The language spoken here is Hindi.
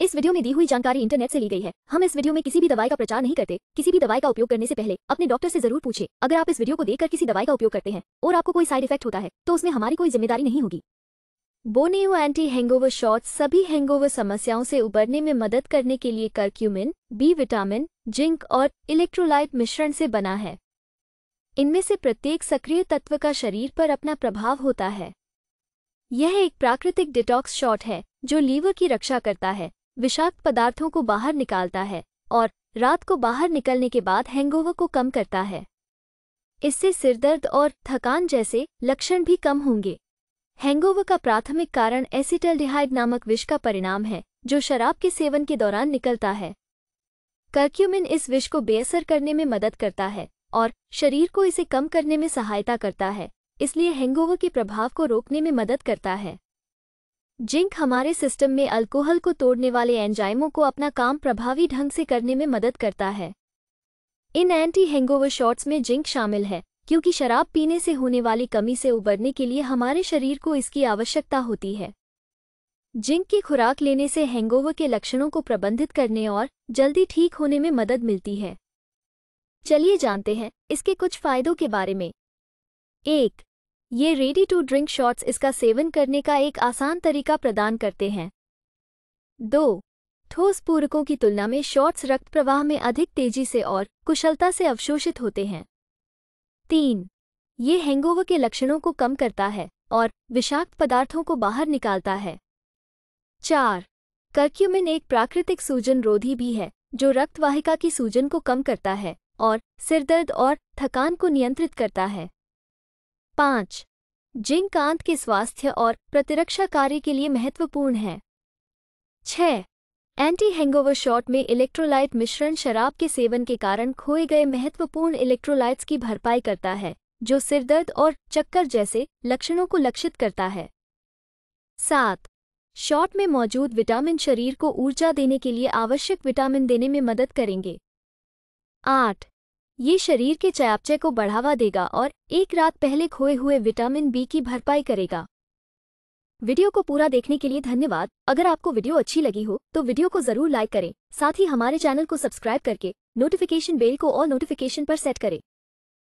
इस वीडियो में दी हुई जानकारी इंटरनेट से ली गई है हम इस वीडियो में किसी भी दवाई का प्रचार नहीं करते किसी भी दवाई का उपयोग करने से पहले अपने डॉक्टर से जरूर पूछे अगर आप इस वीडियो को देखकर किसी दवाई का उपयोग करते हैं और आपको कोई साइड इफेक्ट होता है तो उसमें हमारी कोई जिम्मेदारी नहीं होगी बोनेव एंटी हैंगओवर शॉट सभी हैंगओवर समस्याओं से उबरने में मदद करने के लिए करक्यूमिन बी विटामिन जिंक और इलेक्ट्रोलाइट मिश्रण से बना है इनमें से प्रत्येक सक्रिय तत्व का शरीर पर अपना प्रभाव होता है यह एक प्राकृतिक डिटॉक्स शॉट है जो लीवर की रक्षा करता है विषाक्त पदार्थों को बाहर निकालता है और रात को बाहर निकलने के बाद हैंगओवर को कम करता है इससे सिरदर्द और थकान जैसे लक्षण भी कम होंगे हैंगओवर का प्राथमिक कारण एसिटलडिहाइड नामक विष का परिणाम है जो शराब के सेवन के दौरान निकलता है कर्क्यूमिन इस विष को बेअसर करने में मदद करता है और शरीर को इसे कम करने में सहायता करता है इसलिए हैंगओवर के प्रभाव को रोकने में मदद करता है जिंक हमारे सिस्टम में अल्कोहल को तोड़ने वाले एंजाइमों को अपना काम प्रभावी ढंग से करने में मदद करता है इन एंटी हैंगओवर शॉट्स में जिंक शामिल है क्योंकि शराब पीने से होने वाली कमी से उबरने के लिए हमारे शरीर को इसकी आवश्यकता होती है जिंक की खुराक लेने से हैंगओवर के लक्षणों को प्रबंधित करने और जल्दी ठीक होने में मदद मिलती है चलिए जानते हैं इसके कुछ फायदों के बारे में एक ये रेडी टू ड्रिंक शॉट्स इसका सेवन करने का एक आसान तरीका प्रदान करते हैं दो ठोस पूरकों की तुलना में शॉट्स रक्त प्रवाह में अधिक तेजी से और कुशलता से अवशोषित होते हैं तीन ये हैंगओवर के लक्षणों को कम करता है और विषाक्त पदार्थों को बाहर निकालता है चार कर्क्यूमिन एक प्राकृतिक सूजन रोधी भी है जो रक्तवाहिका की सूजन को कम करता है और सिरदर्द और थकान को नियंत्रित करता है पाँच जिंक आंत के स्वास्थ्य और प्रतिरक्षा कार्य के लिए महत्वपूर्ण है छह एंटी हैंगओवर शॉट में इलेक्ट्रोलाइट मिश्रण शराब के सेवन के कारण खोए गए महत्वपूर्ण इलेक्ट्रोलाइट्स की भरपाई करता है जो सिरदर्द और चक्कर जैसे लक्षणों को लक्षित करता है सात शॉट में मौजूद विटामिन शरीर को ऊर्जा देने के लिए आवश्यक विटामिन देने में मदद करेंगे आठ ये शरीर के चयापचय को बढ़ावा देगा और एक रात पहले खोए हुए विटामिन बी की भरपाई करेगा वीडियो को पूरा देखने के लिए धन्यवाद अगर आपको वीडियो अच्छी लगी हो तो वीडियो को जरूर लाइक करें साथ ही हमारे चैनल को सब्सक्राइब करके नोटिफिकेशन बेल को ऑल नोटिफिकेशन पर सेट करें